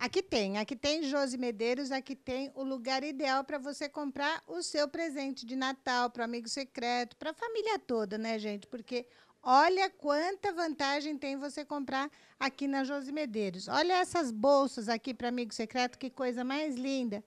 Aqui tem, aqui tem Josi Medeiros, aqui tem o lugar ideal para você comprar o seu presente de Natal para amigo secreto, para a família toda, né, gente? Porque olha quanta vantagem tem você comprar aqui na Josi Medeiros. Olha essas bolsas aqui para amigo secreto, que coisa mais linda.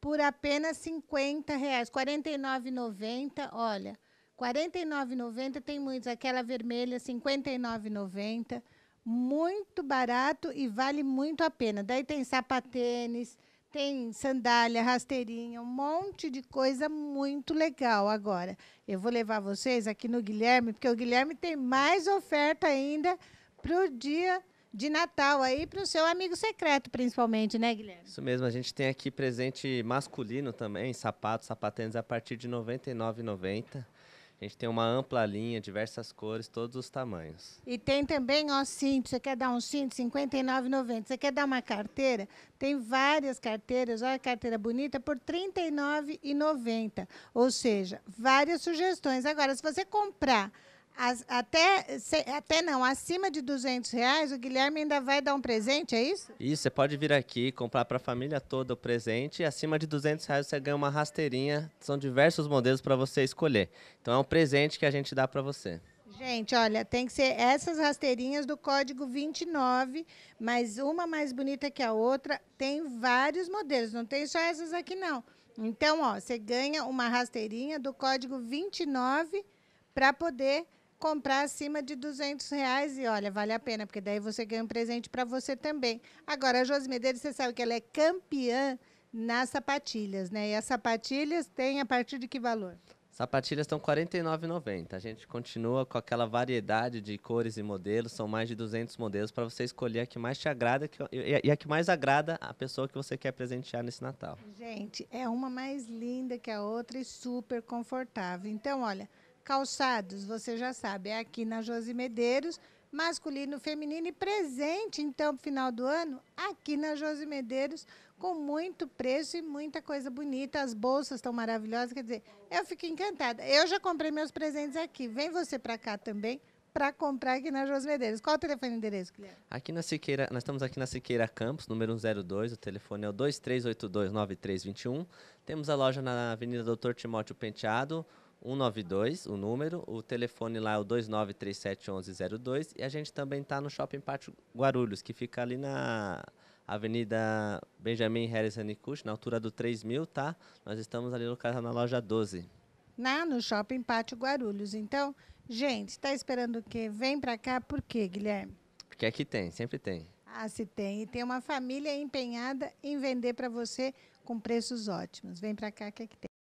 Por apenas 50 reais, 49,90, olha. 49,90 tem muitos, aquela vermelha, 59,90 muito barato e vale muito a pena. Daí tem sapatênis, tem sandália, rasteirinha, um monte de coisa muito legal agora. Eu vou levar vocês aqui no Guilherme, porque o Guilherme tem mais oferta ainda para o dia de Natal aí para o seu amigo secreto, principalmente, né, Guilherme? Isso mesmo, a gente tem aqui presente masculino também, sapatos, sapatênis a partir de R$ 99,90. A gente tem uma ampla linha, diversas cores, todos os tamanhos. E tem também, ó, cinto. Você quer dar um cinto? R$ 59,90. Você quer dar uma carteira? Tem várias carteiras, olha a carteira bonita, por R$ 39,90. Ou seja, várias sugestões. Agora, se você comprar as, até, se, até não, acima de 200 reais, o Guilherme ainda vai dar um presente, é isso? Isso, você pode vir aqui, comprar para a família toda o presente. Acima de 200 reais você ganha uma rasteirinha. São diversos modelos para você escolher. Então é um presente que a gente dá para você. Gente, olha, tem que ser essas rasteirinhas do código 29, mas uma mais bonita que a outra. Tem vários modelos, não tem só essas aqui, não. Então, ó, você ganha uma rasteirinha do código 29 para poder comprar acima de 200 reais e olha, vale a pena, porque daí você ganha um presente para você também. Agora, a Josi Medeiros, você sabe que ela é campeã nas sapatilhas, né? E as sapatilhas têm a partir de que valor? Sapatilhas estão R$ 49,90. A gente continua com aquela variedade de cores e modelos, são mais de 200 modelos para você escolher a que mais te agrada e a que mais agrada a pessoa que você quer presentear nesse Natal. Gente, é uma mais linda que a outra e super confortável. Então, olha, Calçados, você já sabe, é aqui na Josi Medeiros, masculino, feminino e presente, então, final do ano, aqui na Josi Medeiros, com muito preço e muita coisa bonita. As bolsas estão maravilhosas, quer dizer, eu fico encantada. Eu já comprei meus presentes aqui. Vem você para cá também para comprar aqui na Josi Medeiros. Qual o telefone e endereço, Guilherme? Aqui na Siqueira, nós estamos aqui na Siqueira Campos, número 102, o telefone é o 23829321. Temos a loja na Avenida Doutor Timóteo Penteado, 192, o número. O telefone lá é o 29371102. E a gente também está no Shopping Pátio Guarulhos, que fica ali na Avenida Benjamin Harris Anicush, na altura do 3000, tá? Nós estamos ali no caso na loja 12. Na, no Shopping Pátio Guarulhos. Então, gente, está esperando o quê? Vem para cá por quê, Guilherme? Porque aqui tem, sempre tem. Ah, se tem. E tem uma família empenhada em vender para você com preços ótimos. Vem para cá que aqui é tem.